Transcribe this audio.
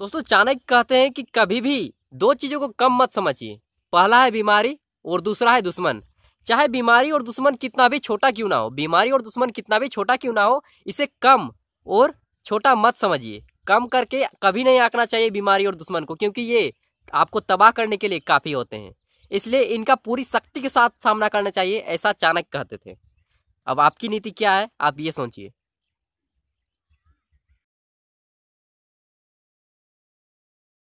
दोस्तों चाणक्य कहते हैं कि कभी भी दो चीज़ों को कम मत समझिए पहला है बीमारी और दूसरा है दुश्मन चाहे बीमारी और दुश्मन कितना भी छोटा क्यों ना हो बीमारी और दुश्मन कितना भी छोटा क्यों ना हो इसे कम और छोटा मत समझिए कम करके कभी नहीं आंकना चाहिए बीमारी और दुश्मन को क्योंकि ये आपको तबाह करने के लिए काफ़ी होते हैं इसलिए इनका पूरी शक्ति के साथ सामना करना चाहिए ऐसा चाणक्य कहते थे अब आपकी नीति क्या है आप ये सोचिए